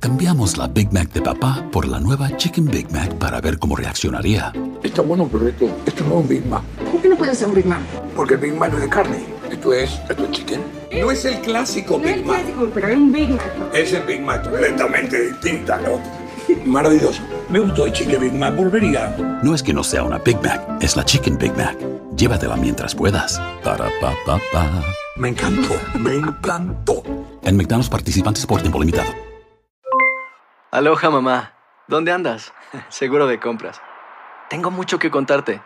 Cambiamos la Big Mac de papá por la nueva Chicken Big Mac para ver cómo reaccionaría. Está bueno, pero esto, no es un Big Mac. ¿Por qué no puede ser un Big Mac? Porque el Big Mac no es de carne. Esto es, esto es chicken. No es el clásico Big Mac. No es el clásico, pero es un Big Mac. Es el Big Mac, completamente distinta, ¿no? Maravilloso. Me gustó el Chicken Big Mac, volvería. No es que no sea una Big Mac, es la Chicken Big Mac. Llévatela mientras puedas. Para pa pa pa. Me encantó, me encantó. En McDonald's participantes por tiempo limitado. Aloha mamá, ¿dónde andas? Seguro de compras. Tengo mucho que contarte.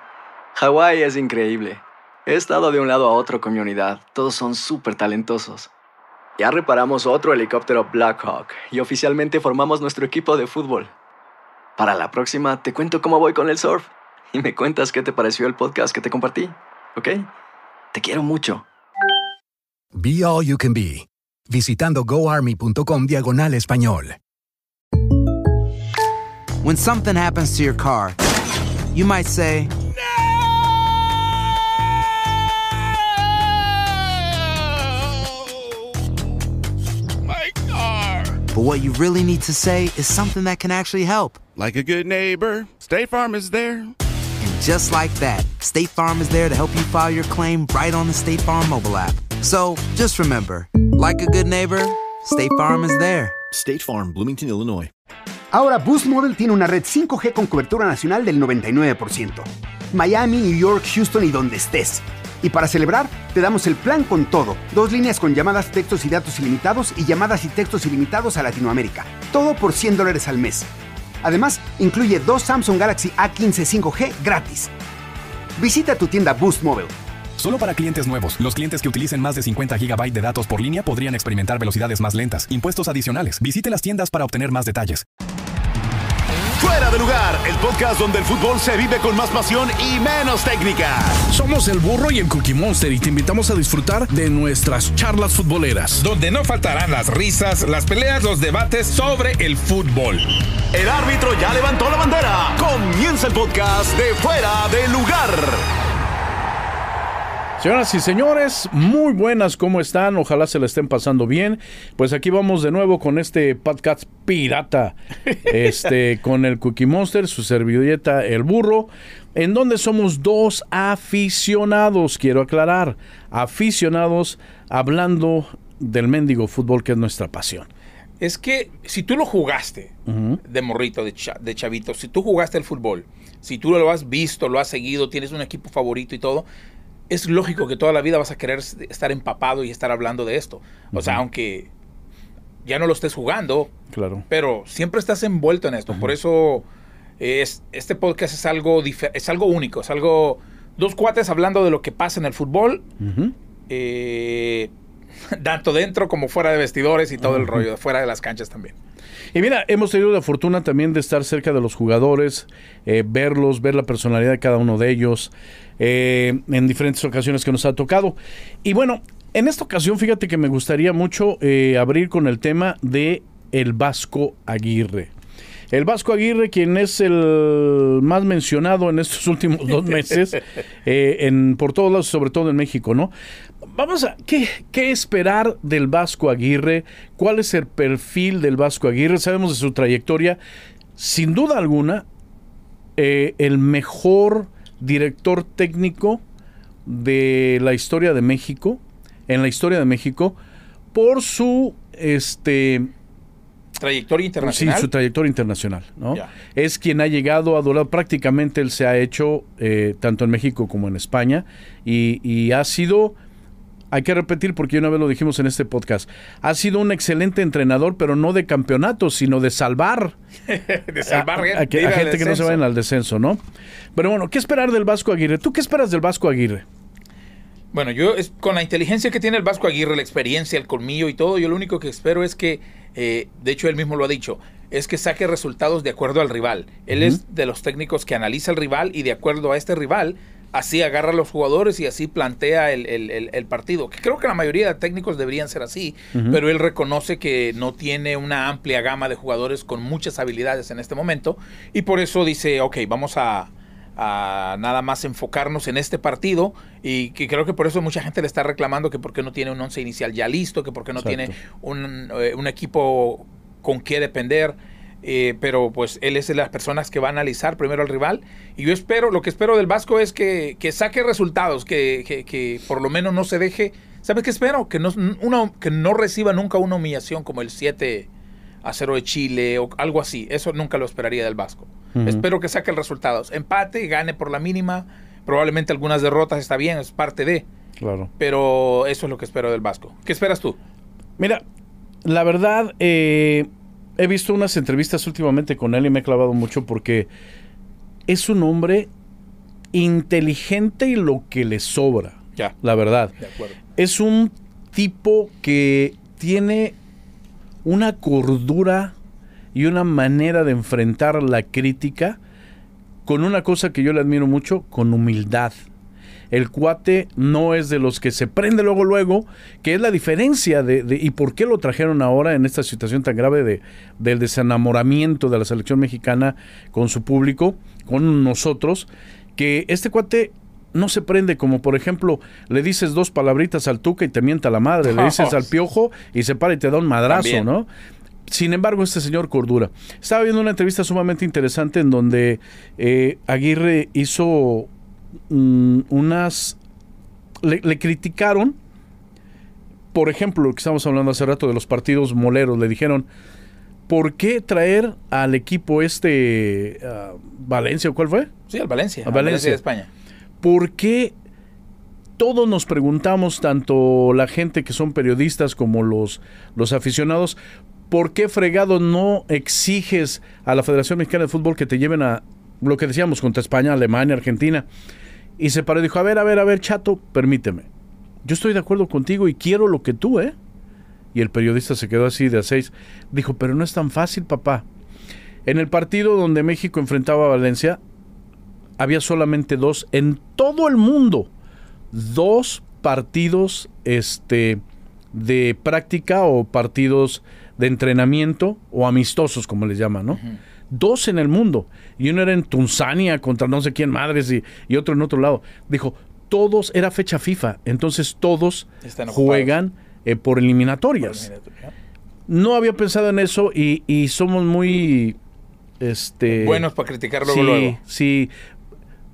Hawái es increíble. He estado de un lado a otro con mi unidad. Todos son súper talentosos. Ya reparamos otro helicóptero Blackhawk y oficialmente formamos nuestro equipo de fútbol. Para la próxima te cuento cómo voy con el surf y me cuentas qué te pareció el podcast que te compartí, ¿ok? Te quiero mucho. Be All You Can Be, visitando goarmy.com diagonal español. When something happens to your car, you might say, But what you really need to say is something that can actually help. Like a good neighbor, State Farm is there. And just like that, State Farm is there to help you file your claim right on the State Farm mobile app. So just remember, like a good neighbor, State Farm is there. State Farm, Bloomington, Illinois. Ahora Boost Mobile tiene una red 5G con cobertura nacional del 99%. Miami, New York, Houston y donde estés. Y para celebrar, te damos el plan con todo. Dos líneas con llamadas, textos y datos ilimitados y llamadas y textos ilimitados a Latinoamérica. Todo por 100 dólares al mes. Además, incluye dos Samsung Galaxy A15 5G gratis. Visita tu tienda Boost Mobile. Solo para clientes nuevos. Los clientes que utilicen más de 50 GB de datos por línea podrían experimentar velocidades más lentas, impuestos adicionales. Visite las tiendas para obtener más detalles. Fuera de lugar, el podcast donde el fútbol se vive con más pasión y menos técnica. Somos el burro y el Cookie Monster y te invitamos a disfrutar de nuestras charlas futboleras. Donde no faltarán las risas, las peleas, los debates sobre el fútbol. El árbitro ya levantó la bandera. Comienza el podcast de Fuera de Lugar. Señoras y señores, muy buenas, ¿cómo están? Ojalá se la estén pasando bien. Pues aquí vamos de nuevo con este podcast pirata, este, con el Cookie Monster, su servilleta El Burro, en donde somos dos aficionados, quiero aclarar, aficionados hablando del mendigo fútbol que es nuestra pasión. Es que si tú lo jugaste de morrito, de, de chavito, si tú jugaste el fútbol, si tú lo has visto, lo has seguido, tienes un equipo favorito y todo, es lógico que toda la vida vas a querer estar empapado y estar hablando de esto. O sea, aunque ya no lo estés jugando, claro. pero siempre estás envuelto en esto. Por eso es, este podcast es algo, es algo único, es algo... Dos cuates hablando de lo que pasa en el fútbol. tanto dentro como fuera de vestidores y todo el rollo, fuera de las canchas también. Y mira, hemos tenido la fortuna también de estar cerca de los jugadores, eh, verlos, ver la personalidad de cada uno de ellos, eh, en diferentes ocasiones que nos ha tocado. Y bueno, en esta ocasión, fíjate que me gustaría mucho eh, abrir con el tema de el Vasco Aguirre. El Vasco Aguirre, quien es el más mencionado en estos últimos dos meses, en, por todos lados, sobre todo en México, ¿no? vamos a, ¿qué, esperar del Vasco Aguirre? ¿Cuál es el perfil del Vasco Aguirre? Sabemos de su trayectoria. Sin duda alguna, eh, el mejor director técnico de la historia de México, en la historia de México, por su este, trayectoria internacional. Sí, su trayectoria internacional, Es quien ha llegado a dorar, prácticamente él se ha hecho eh, tanto en México como en España y ha sido hay que repetir porque una vez lo dijimos en este podcast, ha sido un excelente entrenador, pero no de campeonato, sino de salvar. de salvar eh, gente que no se en al descenso, ¿no? Pero bueno, ¿qué esperar del Vasco Aguirre? ¿Tú qué esperas del Vasco Aguirre? Bueno, yo es, con la inteligencia que tiene el Vasco Aguirre, la experiencia, el colmillo y todo, yo lo único que espero es que, eh, de hecho él mismo lo ha dicho, es que saque resultados de acuerdo al rival. Él es de los técnicos que analiza el rival y de acuerdo a este rival así agarra a los jugadores y así plantea el, partido. Que creo que la mayoría de técnicos deberían ser así, pero él reconoce que no tiene una amplia gama de jugadores con muchas habilidades en este momento y por eso dice, ok, vamos a, nada más enfocarnos en este partido y que creo que por eso mucha gente le está reclamando que por qué no tiene un once inicial ya listo, que por qué no tiene un, eh, un equipo con qué depender. Eh, pero pues él es de las personas que va a analizar primero al rival. Y yo espero, lo que espero del Vasco es que, saque resultados, que, por lo menos no se deje. ¿Sabes qué espero? Que no, que no reciba nunca una humillación como el 7 a 0 de Chile o algo así. Eso nunca lo esperaría del Vasco. Espero que saque resultados. Empate, gane por la mínima. Probablemente algunas derrotas está bien, es parte de. Claro. Pero eso es lo que espero del Vasco. ¿Qué esperas tú? Mira, la verdad, eh, he visto unas entrevistas últimamente con él y me he clavado mucho porque es un hombre inteligente y lo que le sobra. Ya. La verdad. Es un tipo que tiene una cordura y una manera de enfrentar la crítica con una cosa que yo le admiro mucho, con humildad el cuate no es de los que se prende luego, luego, que es la diferencia de, y por qué lo trajeron ahora en esta situación tan grave de, del desenamoramiento de la selección mexicana con su público, con nosotros, que este cuate no se prende, como por ejemplo, le dices dos palabritas al Tuca y te mienta la madre, le dices al piojo y se para y te da un madrazo, ¿no? Sin embargo, este señor Cordura. Estaba viendo una entrevista sumamente interesante en donde eh, Aguirre hizo Mm, unas... Le, criticaron, por ejemplo, lo que estábamos hablando hace rato de los partidos moleros, le dijeron, ¿por qué traer al equipo este ah, Valencia o cuál fue? Sí, al Valencia. Valencia. de España. ¿Por qué todos nos preguntamos, tanto la gente que son periodistas como los, los aficionados, ¿por qué fregado no exiges a la Federación Mexicana de Fútbol que te lleven a lo que decíamos contra España, Alemania, Argentina? Y se paró y dijo, a ver, a ver, a ver, chato, permíteme. Yo estoy de acuerdo contigo y quiero lo que tú, ¿eh? Y el periodista se quedó así de a seis. Dijo, pero no es tan fácil, papá. En el partido donde México enfrentaba a Valencia, había solamente dos en todo el mundo. Dos partidos este, de práctica o partidos de entrenamiento o amistosos, como les llaman, ¿no? dos en el mundo. Y uno era en Tunzania contra no sé quién madres y, otro en otro lado. Dijo, todos, era fecha FIFA, entonces todos juegan eh, por eliminatorias. No había pensado en eso y, somos muy... Este, Buenos para criticarlo luego, sí, Sí,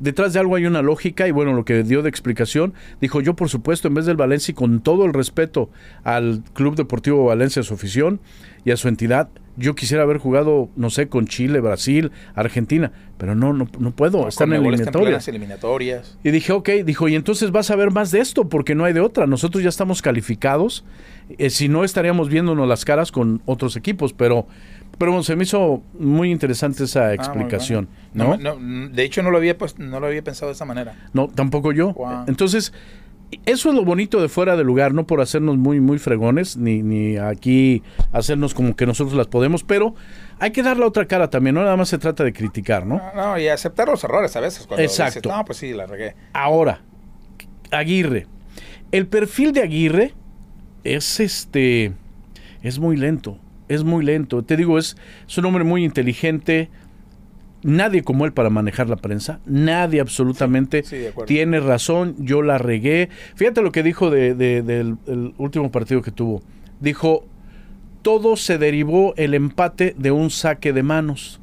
detrás de algo hay una lógica y bueno, lo que dio de explicación, dijo yo por supuesto en vez del Valencia y con todo el respeto al Club Deportivo Valencia, a su afición y a su entidad, yo quisiera haber jugado, no sé, con Chile, Brasil, Argentina, pero no, no, no puedo, estar en eliminatorias. eliminatorias. Y dije, ok, dijo, y entonces vas a ver más de esto, porque no hay de otra, nosotros ya estamos calificados, eh, si no estaríamos viéndonos las caras con otros equipos, pero pero bueno, se me hizo muy interesante esa ah, explicación. No, de hecho, no lo, había, pues, no lo había pensado de esa manera. No, tampoco yo. Entonces, eso es lo bonito de fuera de lugar, no por hacernos muy, muy fregones, ni, ni aquí hacernos como que nosotros las podemos, pero hay que dar la otra cara también, no nada más se trata de criticar, ¿no? No, y aceptar los errores a veces. Cuando Exacto. no, pues sí, la regué. Ahora, Aguirre. El perfil de Aguirre es este. es muy lento es muy lento. Te digo, es, un hombre muy inteligente, nadie como él para manejar la prensa, nadie absolutamente tiene razón, yo la regué. Fíjate lo que dijo del último partido que tuvo. Dijo, todo se derivó el empate de un saque de manos,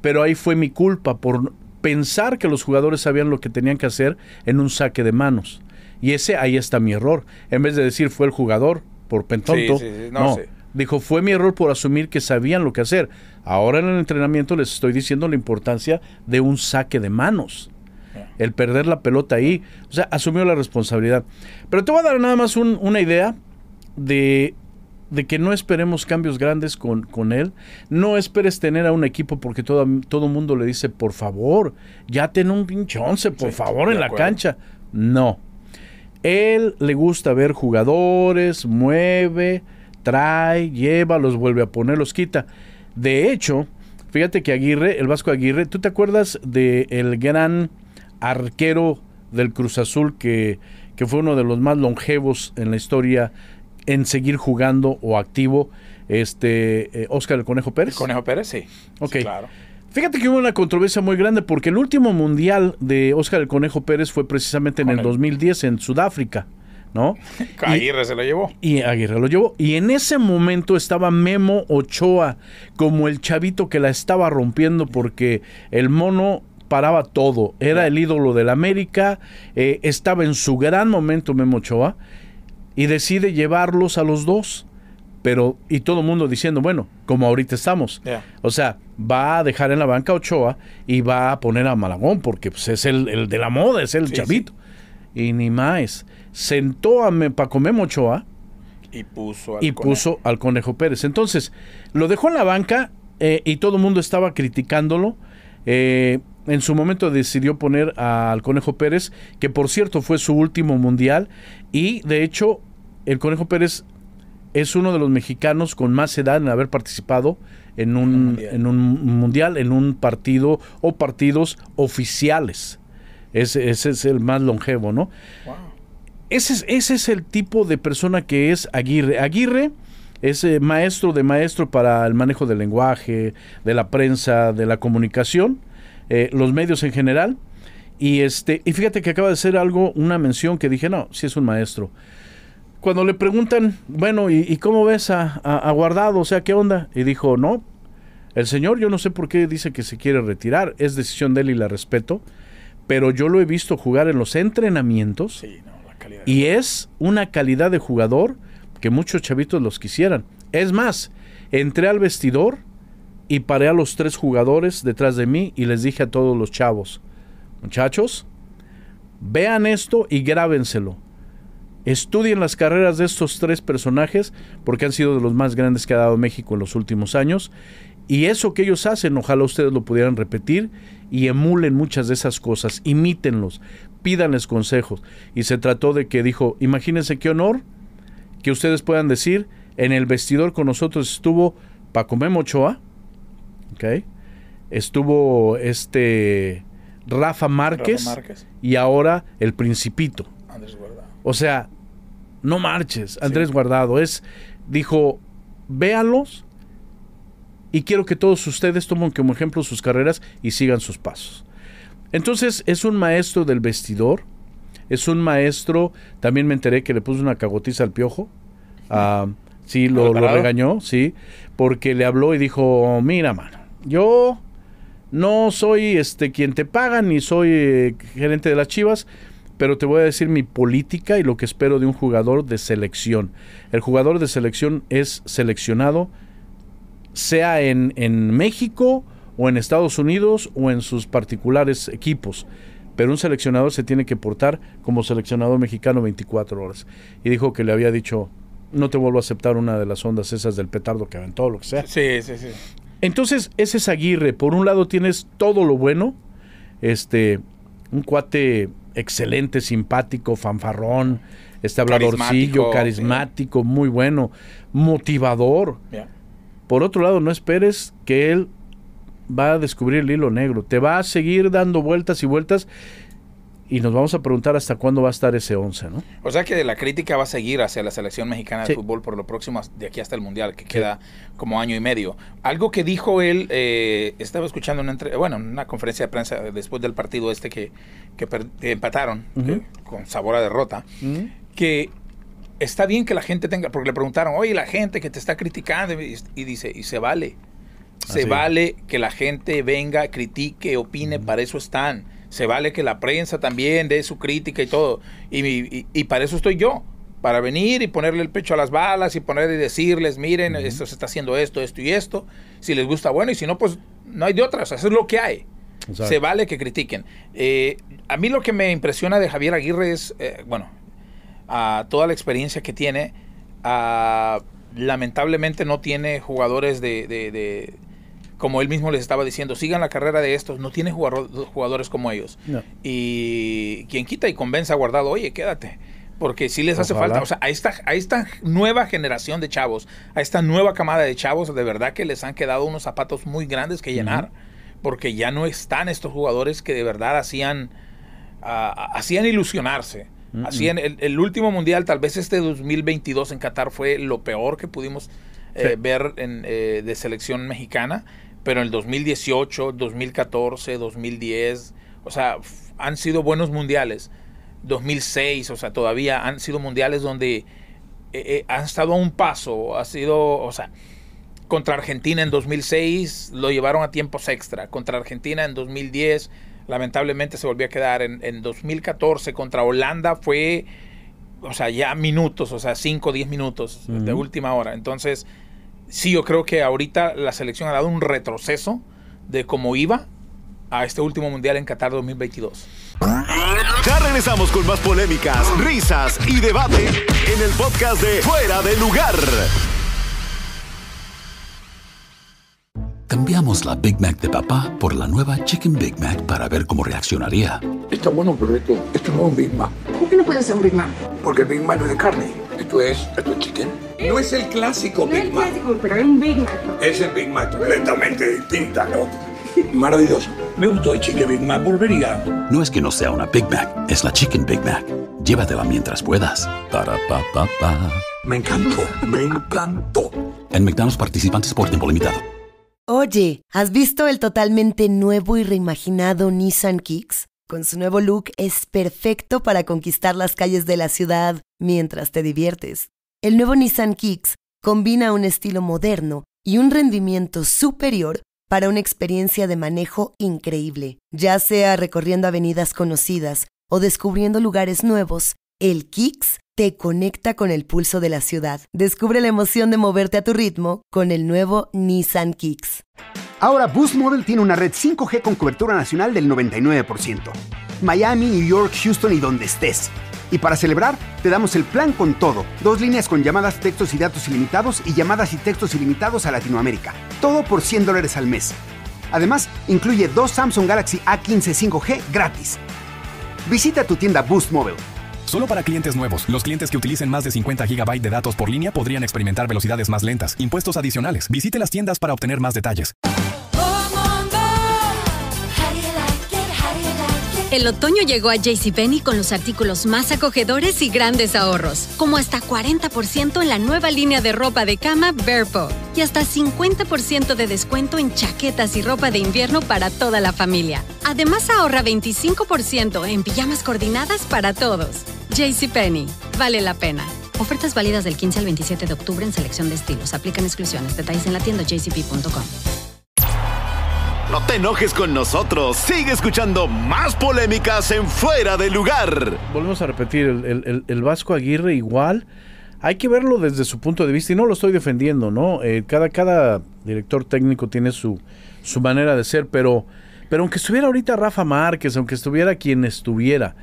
pero ahí fue mi culpa por pensar que los jugadores sabían lo que tenían que hacer en un saque de manos. Y ese ahí está mi error. En vez de decir fue el jugador por pentonto, no, Dijo, fue mi error por asumir que sabían lo que hacer. Ahora en el entrenamiento les estoy diciendo la importancia de un saque de manos. El perder la pelota ahí. O sea, asumió la responsabilidad. Pero te voy a dar nada más una idea de, de, que no esperemos cambios grandes con, él. No esperes tener a un equipo porque todo, el mundo le dice, por favor, ya ten un pinche once, por favor, en la cancha. No. Él le gusta ver jugadores, mueve, trae, lleva, los vuelve a poner, los quita. De hecho, fíjate que Aguirre, el Vasco Aguirre, ¿tú te acuerdas del el gran arquero del Cruz Azul que, que fue uno de los más longevos en la historia en seguir jugando o activo? Este, Oscar eh, el Conejo Pérez. Conejo Pérez, sí. Ok. Fíjate que hubo una controversia muy grande porque el último mundial de Oscar el Conejo Pérez fue precisamente en el 2010 en Sudáfrica. ¿no? Aguirre se lo llevó. Y Aguirre lo llevó. Y en ese momento estaba Memo Ochoa como el chavito que la estaba rompiendo porque el mono paraba todo. Era el ídolo de la América, eh, estaba en su gran momento Memo Ochoa y decide llevarlos a los dos. Pero, y todo el mundo diciendo, bueno, como ahorita estamos. O sea, va a dejar en la banca Ochoa y va a poner a Malagón, porque pues, es el, de la moda, es el chavito y ni más. Sentó a me Mochoa y puso, al, y puso al Conejo Pérez. Entonces, lo dejó en la banca eh, y todo el mundo estaba criticándolo. Eh, en su momento decidió poner al Conejo Pérez, que por cierto fue su último mundial, y de hecho el Conejo Pérez es uno de los mexicanos con más edad en haber participado en un mundial, en un partido o partidos oficiales. Ese, es el más longevo, ¿no? Ese, es, ese es el tipo de persona que es Aguirre. Aguirre es eh, maestro de maestro para el manejo del lenguaje, de la prensa, de la comunicación, eh, los medios en general. Y, este, y fíjate que acaba de hacer algo, una mención que dije, no, sí es un maestro cuando le preguntan, bueno, ¿y, cómo ves a, Aguardado? a, Guardado? O sea, ¿qué onda? Y dijo, no, el señor yo no sé por qué dice que se quiere retirar, es decisión de él y la respeto pero yo lo he visto jugar en los entrenamientos y es una calidad de jugador que muchos chavitos los quisieran. Es más, entré al vestidor y paré a los tres jugadores detrás de mí y les dije a todos los chavos, muchachos, vean esto y grábenselo. Estudien las carreras de estos tres personajes porque han sido de los más grandes que ha dado México en los últimos años y eso que ellos hacen, ojalá ustedes lo pudieran repetir y emulen muchas de esas cosas, imítenlos, pídanles consejos. Y se trató de que dijo, imagínense qué honor que ustedes puedan decir, en el vestidor con nosotros estuvo Paco Memo Ochoa, estuvo este Rafa Márquez, y ahora el Principito. Andrés Guardado. O sea, no marches, Andrés Guardado. Es, dijo, véalos y quiero que todos ustedes tomen como ejemplo sus carreras y sigan sus pasos. Entonces es un maestro del vestidor, es un maestro, también me enteré que le puso una cagotiza al piojo, ah, sí, lo, regañó, sí, porque le habló y dijo, mira, mano, yo no soy este quien te paga ni soy eh, gerente de las Chivas, pero te voy a decir mi política y lo que espero de un jugador de selección. El jugador de selección es seleccionado sea en, en México o en Estados Unidos o en sus particulares equipos pero un seleccionador se tiene que portar como seleccionador mexicano 24 horas. Y dijo que le había dicho, no te vuelvo a aceptar una de las ondas esas del petardo que aventó, lo que sea. Sí, sí, sí. Entonces, ese es Aguirre. Por un lado tienes todo lo bueno, este, un cuate excelente, simpático, fanfarrón, este habladorcillo, carismático, muy bueno, motivador. Por otro lado, no esperes que él va a descubrir el hilo negro. Te va a seguir dando vueltas y vueltas y nos vamos a preguntar hasta cuándo va a estar ese 11, ¿no? O sea que la crítica va a seguir hacia la selección mexicana de fútbol por lo próximo de aquí hasta el Mundial, que queda como año y medio. Algo que dijo él, eh, estaba escuchando una, bueno, una conferencia de prensa después del partido este que, empataron con sabor a derrota, que está bien que la gente tenga, porque le preguntaron, oye, la gente que te está criticando, y, dice, y se vale. Se vale que la gente venga, critique, opine, para eso están. Se vale que la prensa también dé su crítica y todo. Y, para eso estoy yo, para venir y ponerle el pecho a las balas y poner y decirles, miren, esto se está haciendo esto, esto y esto. Si les gusta, bueno, y si no, pues no hay de otras, eso es lo que hay. Se vale que critiquen. Eh, a mí lo que me impresiona de Javier Aguirre es, eh, bueno, a toda la experiencia que tiene, lamentablemente no tiene jugadores de, como él mismo les estaba diciendo, sigan la carrera de estos, no tiene jugadores como ellos. Y quien quita y convence a Guardado, oye, quédate. Porque si les hace falta, o sea, a esta, a esta nueva generación de chavos, a esta nueva camada de chavos, de verdad que les han quedado unos zapatos muy grandes que llenar, porque ya no están estos jugadores que de verdad hacían, ah, hacían ilusionarse. Así en el, último mundial, tal vez este 2022 en Qatar fue lo peor que pudimos eh, ver eh, de selección mexicana, pero en el 2018, 2014, 2010, o sea, han sido buenos mundiales. 2006, o sea, todavía han sido mundiales donde eh, han estado a un paso, ha sido, o sea, contra Argentina en 2006 lo llevaron a tiempos extra, contra Argentina en 2010 lamentablemente se volvió a quedar. En, 2014 contra Holanda fue, o sea, ya minutos, o sea, 5 o 10 minutos de última hora. Entonces, sí, yo creo que ahorita la selección ha dado un retroceso de cómo iba a este último mundial en Qatar 2022. Ya regresamos con más polémicas, risas y debate en el podcast de Fuera de Lugar. Cambiamos la Big Mac de papá por la nueva Chicken Big Mac para ver cómo reaccionaría. Está bueno, pero esto, no es un Big Mac. ¿Por qué no puede ser un Big Mac? Porque el Big Mac no es de carne. Esto es, esto es chicken. No es el clásico Big Mac. No es el clásico, pero es un Big Mac. Es el Big Mac, completamente distinta, ¿no? Maravilloso. Me gustó el Chicken Big Mac, volvería. No es que no sea una Big Mac, es la Chicken Big Mac. Llévatela mientras puedas. Para pa pa pa. Me encantó, me encantó. En McDonald's participantes por tiempo limitado. Oye, ¿has visto el totalmente nuevo y reimaginado Nissan Kicks? Con su nuevo look es perfecto para conquistar las calles de la ciudad mientras te diviertes. El nuevo Nissan Kicks combina un estilo moderno y un rendimiento superior para una experiencia de manejo increíble, ya sea recorriendo avenidas conocidas o descubriendo lugares nuevos. El Kicks te conecta con el pulso de la ciudad. Descubre la emoción de moverte a tu ritmo con el nuevo Nissan Kicks. Ahora Boost Mobile tiene una red 5G con cobertura nacional del 99%. Miami, New York, Houston y donde estés. Y para celebrar, te damos el plan con todo. Dos líneas con llamadas, textos y datos ilimitados y llamadas y textos ilimitados a Latinoamérica. Todo por 100 dólares al mes. Además, incluye dos Samsung Galaxy A15 5G gratis. Visita tu tienda Boost Mobile Solo para clientes nuevos. Los clientes que utilicen más de 50 GB de datos por línea podrían experimentar velocidades más lentas, impuestos adicionales. Visite las tiendas para obtener más detalles. El otoño llegó a JCPenney con los artículos más acogedores y grandes ahorros, como hasta 40% en la nueva línea de ropa de cama Verpo y hasta 50% de descuento en chaquetas y ropa de invierno para toda la familia. Además ahorra 25% en pijamas coordinadas para todos. JCPenney. Vale la pena. Ofertas válidas del 15 al 27 de octubre en selección de estilos. Aplican exclusiones. Detalles en la tienda jcp.com. No te enojes con nosotros. Sigue escuchando más polémicas en Fuera de Lugar. Volvemos a repetir, el, Vasco Aguirre igual. Hay que verlo desde su punto de vista y no lo estoy defendiendo, ¿no? Eh, cada, cada director técnico tiene su, su manera de ser, pero, pero aunque estuviera ahorita Rafa Márquez, aunque estuviera quien estuviera,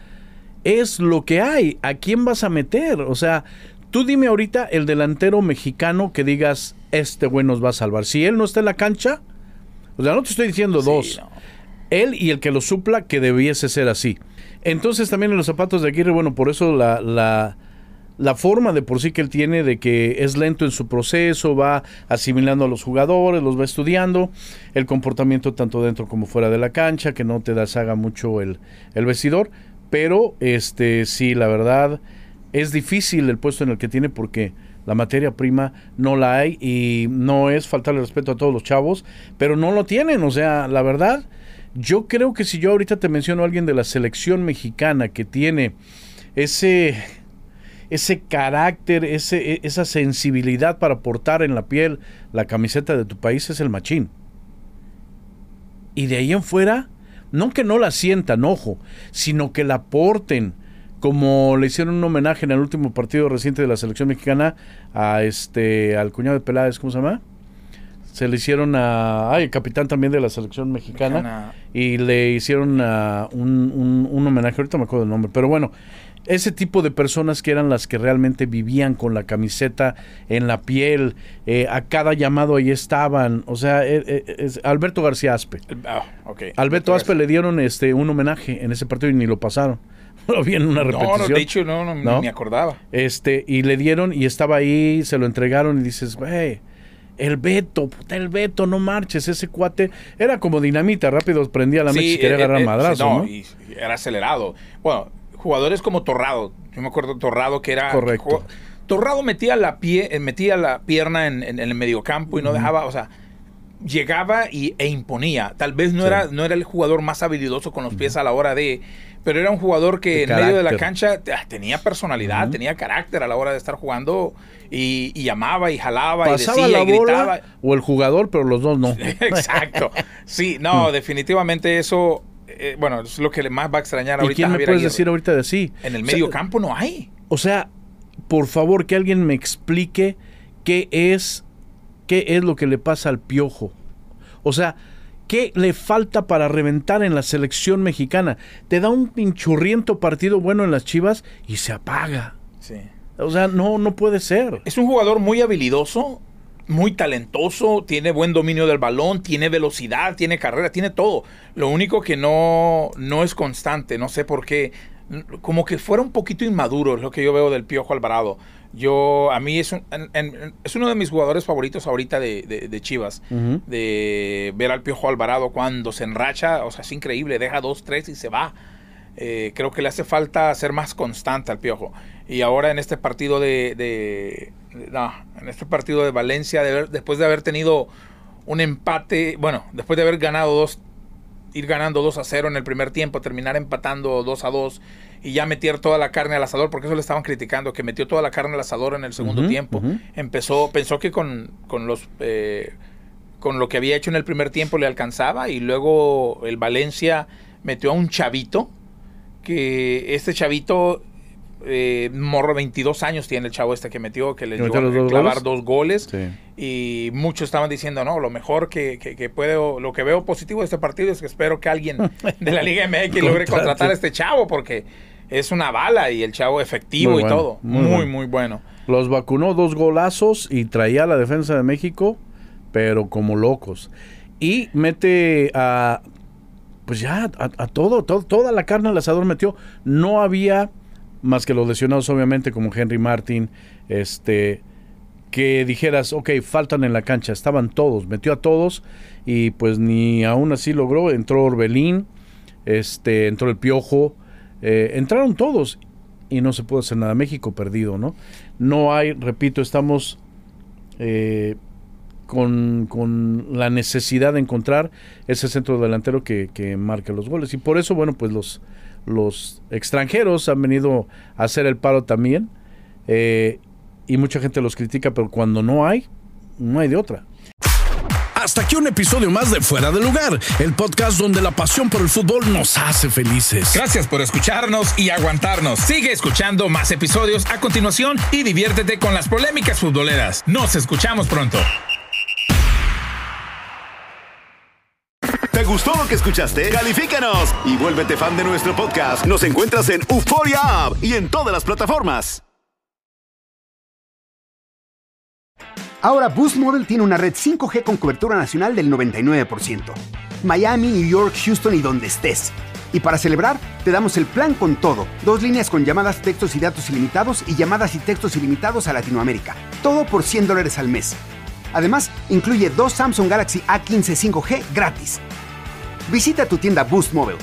es lo que hay. ¿A quién vas a meter? O sea, tú dime ahorita el delantero mexicano que digas, este güey nos va a salvar. Si él no está en la cancha, o sea, no te estoy diciendo dos. Él y el que lo supla, que debiese ser así. Entonces también en los zapatos de Aguirre, bueno, por eso la, la, la forma de por sí que él tiene de que es lento en su proceso, va asimilando a los jugadores, los va estudiando, el comportamiento tanto dentro como fuera de la cancha, que no te deshaga mucho el, el vestidor. Pero, este, sí, la verdad, es difícil el puesto en el que tiene porque la materia prima no la hay y no es faltarle respeto a todos los chavos, pero no lo tienen. O sea, la verdad, yo creo que si yo ahorita te menciono a alguien de la selección mexicana que tiene ese ese carácter, ese, e, esa sensibilidad para portar en la piel la camiseta de tu país es el machín. Y de ahí en fuera, no que no la sientan, ojo, sino que la aporten, como le hicieron un homenaje en el último partido reciente de la selección mexicana a este al cuñado de Peláez, ¿cómo se llama? Se le hicieron a. Ay, el capitán también de la selección mexicana. Y le hicieron un, homenaje, ahorita me acuerdo el nombre, pero bueno, ese tipo de personas que eran las que realmente vivían con la camiseta en la piel, eh, a cada llamado ahí estaban, o sea, eh, eh, Alberto García Aspe. Ah, okay. Alberto, Aspe le dieron este un homenaje en ese partido y ni lo pasaron. Lo vi en una repetición. No, no, me acordaba. Este, y le dieron y estaba ahí, se lo entregaron y dices, güey, el Beto, puta, el Beto, no marches, ese cuate era como dinamita, rápido prendía la mecha y quería agarrar madrazo, ¿no? Y era acelerado. Bueno, jugadores como Torrado. Yo me acuerdo Torrado que era. Correcto. Torrado metía la, pie, eh, metía la pierna en, el mediocampo y no dejaba, o sea, llegaba y, e imponía. Tal vez no, era, no era el jugador más habilidoso con los pies a la hora de, pero era un jugador que en medio de la cancha ah, tenía personalidad, tenía carácter a la hora de estar jugando y, llamaba y jalaba y decía y gritaba. o el jugador, pero los dos no. Exacto. Sí, no, definitivamente eso eh, eh, bueno, es lo que más va a extrañar ahorita. ¿Y quién me decir ahorita de sí? En el medio campo no hay. O sea, por favor, que alguien me explique qué es, qué es lo que le pasa al piojo. O sea, ¿qué le falta para reventar en la selección mexicana? Te da un pinchurriento partido bueno en las chivas y se apaga. Sí. O sea, no, no puede ser. Es un jugador muy habilidoso, muy talentoso, tiene buen dominio del balón, tiene velocidad, tiene carrera, tiene todo. Lo único que no, no es constante, no sé por qué. Como que fuera un poquito inmaduro, es lo que yo veo del Piojo Alvarado. Yo, a mí es, es uno de mis jugadores favoritos ahorita de, Chivas. De ver al Piojo Alvarado cuando se enracha, o sea, es increíble, deja dos, tres y se va. Eh, creo que le hace falta ser más constante al Piojo. Y ahora en este partido de no, en este partido de Valencia, después de haber tenido un empate, bueno, después de haber ganado dos, ir ganando 2 a 0 en el primer tiempo, terminar empatando dos a dos... y ya meter toda la carne al asador, porque eso le estaban criticando, que metió toda la carne al asador en el segundo tiempo. Empezó, pensó que con, con los... Eh, con lo que había hecho en el primer tiempo le alcanzaba y luego el Valencia metió a un chavito que este chavito eh, morro, 22 años tiene el chavo este que metió, que le llegó a clavar dos goles. Y muchos estaban diciendo, no, lo mejor que, puedo, lo que veo positivo de este partido es que espero que alguien de la Liga MX logre contratar a este chavo porque es una bala y el chavo efectivo y todo. Muy, muy, bueno. Los vacunó dos golazos y traía a la defensa de México, pero como locos. Y mete a pues ya a, todo, toda la carne al asador metió. No había más que los lesionados, obviamente, como Henry Martin, este, que dijeras, ok, faltan en la cancha, estaban todos, metió a todos y pues ni aún así logró, entró Orbelín, este, entró el Piojo, eh, entraron todos y no se pudo hacer nada, México perdido, ¿no? No hay, repito, estamos eh, con, la necesidad de encontrar ese centro delantero que, que marque los goles y por eso, bueno, pues los los extranjeros han venido a hacer el paro también. Eh, y mucha gente los critica, pero cuando no hay, no hay de otra. Hasta aquí un episodio más de Fuera de Lugar, el podcast donde la pasión por el fútbol nos hace felices. Gracias por escucharnos y aguantarnos. Sigue escuchando más episodios a continuación y diviértete con las polémicas futboleras. Nos escuchamos pronto. gustó lo que escuchaste? Califícanos y vuélvete fan de nuestro podcast. Nos encuentras en Euforia App y en todas las plataformas. Ahora Boost Model tiene una red 5G con cobertura nacional del 99%. Miami, New York, Houston y donde estés. Y para celebrar, te damos el plan con todo. Dos líneas con llamadas, textos y datos ilimitados y llamadas y textos ilimitados a Latinoamérica. Todo por 100 dólares al mes. Además, incluye dos Samsung Galaxy A15 5G gratis visita tu tienda Boost Mobile.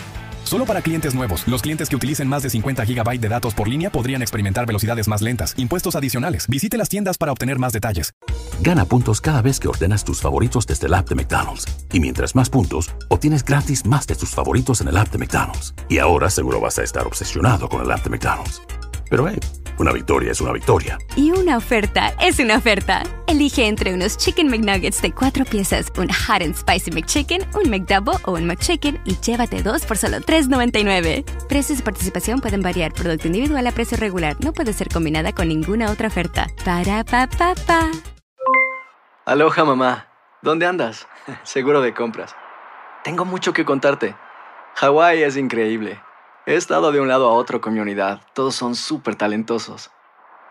Solo para clientes nuevos. Los clientes que utilicen más de 50 GB de datos por línea podrían experimentar velocidades más lentas, impuestos adicionales. Visite las tiendas para obtener más detalles. Gana puntos cada vez que ordenas tus favoritos desde el app de McDonald's. Y mientras más puntos, obtienes gratis más de tus favoritos en el app de McDonald's. Y ahora seguro vas a estar obsesionado con el app de McDonald's. Pero una victoria es una victoria. Y una oferta es una oferta. Elige entre unos Chicken McNuggets de cuatro piezas, un Hot and Spicy McChicken, un McDouble o un McChicken y llévate dos por solo $3.99. Precios de participación pueden variar. Producto individual a precio regular. No puede ser combinada con ninguna otra oferta. Para pa pa pa. Aloha mamá. ¿Dónde andas? Seguro de compras. Tengo mucho que contarte. Hawái es increíble. He estado de un lado a otro con mi unidad. Todos son súper talentosos.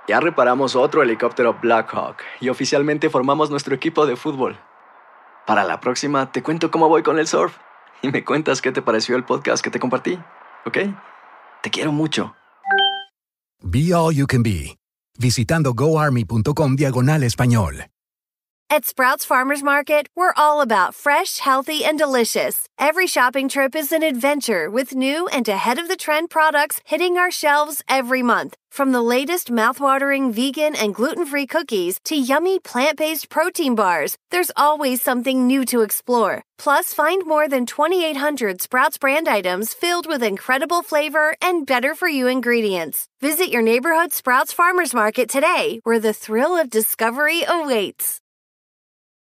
Ya reparamos otro helicóptero Blackhawk y oficialmente formamos nuestro equipo de fútbol. Para la próxima te cuento cómo voy con el surf y me cuentas qué te pareció el podcast que te compartí, ¿ok? Te quiero mucho. Be All You Can Be, visitando goarmy.com diagonal español. At Sprouts Farmers Market, we're all about fresh, healthy, and delicious. Every shopping trip is an adventure with new and ahead of the trend products hitting our shelves every month. From the latest mouthwatering vegan and gluten free cookies to yummy plant based protein bars, there's always something new to explore. Plus, find more than 2,800 Sprouts brand items filled with incredible flavor and better for you ingredients. Visit your neighborhood Sprouts Farmers Market today, where the thrill of discovery awaits.